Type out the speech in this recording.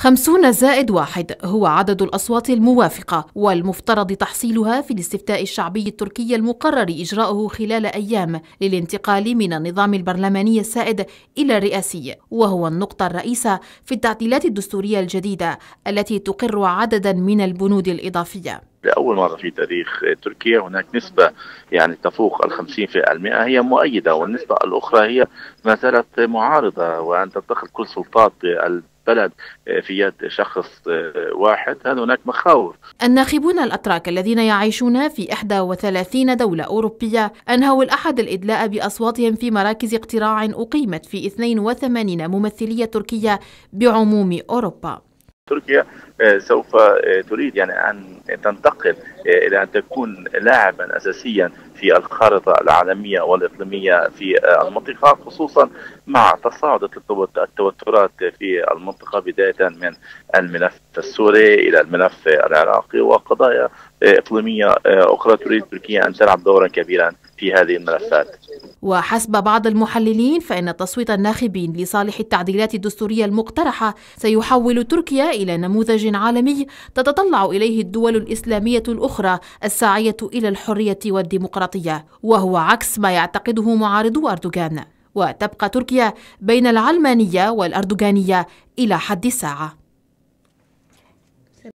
خمسون زائد واحد هو عدد الأصوات الموافقة والمفترض تحصيلها في الاستفتاء الشعبي التركي المقرر إجراؤه خلال أيام للانتقال من النظام البرلماني السائد إلى الرئاسي وهو النقطة الرئيسة في التعديلات الدستورية الجديدة التي تقر عددا من البنود الإضافية لأول مرة في تاريخ تركيا هناك نسبة يعني تفوق ال 50% هي مؤيدة والنسبة الأخرى هي ما زالت معارضة وأن تدخل كل سلطات البلد آه، في يد شخص آه، واحد هذا هناك مخاوف الناخبون الأتراك الذين يعيشون في 31 دولة أوروبية أنهوا الأحد الإدلاء بأصواتهم في مراكز اقتراع أقيمت في 82 ممثلية تركية بعموم أوروبا تركيا آه، سوف آه، تريد يعني ان تنتقل آه، الى ان تكون لاعبا اساسيا في الخارطه العالميه والاقليميه في المنطقه خصوصا مع تصاعد التوترات في المنطقه بدايه من الملف السوري الى الملف العراقي وقضايا اقليميه اخرى تريد تركيا ان تلعب دورا كبيرا في هذه الملفات. وحسب بعض المحللين فإن تصويت الناخبين لصالح التعديلات الدستورية المقترحة سيحول تركيا إلى نموذج عالمي تتطلع إليه الدول الإسلامية الأخرى الساعية إلى الحرية والديمقراطية وهو عكس ما يعتقده معارضو أردوغان وتبقى تركيا بين العلمانية والأردوغانية إلى حد الساعة